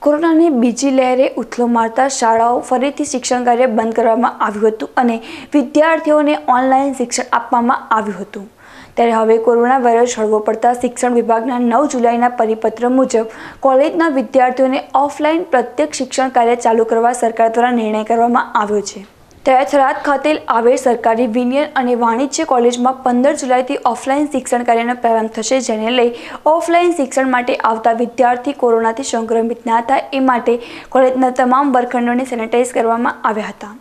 કોરોનાની બીજી લહેરે ઉથલો મારતા શાળાઓ ફરીથી શિક્ષણ કાર્ય બંધ કરવામાં આવ્યું હતું અને વિદ્યાર્થીઓને ઓનલાઈન શિક્ષણ આપવામાં આવ્યું હતું ત્યારે હવે કોરોના વાયરસ હળવો પડતા શિક્ષણ વિભાગના નવ જુલાઈના પરિપત્ર મુજબ કોલેજના વિદ્યાર્થીઓને ઓફલાઈન પ્રત્યેક શિક્ષણ કાર્ય ચાલુ કરવા સરકાર દ્વારા નિર્ણય કરવામાં આવ્યો છે ત્યારે થરાદ ખાતે આવેલ સરકારી વિનિયન અને વાણિજ્ય કોલેજમાં પંદર જુલાઈથી ઓફલાઈન શિક્ષણ કાર્યનો પ્રારંભ થશે જેને લઈ ઓફલાઈન શિક્ષણ માટે આવતા વિદ્યાર્થી કોરોનાથી સંક્રમિત ન થાય એ માટે કોલેજના તમામ વર્ગખંડોને સેનેટાઈઝ કરવામાં આવ્યા હતા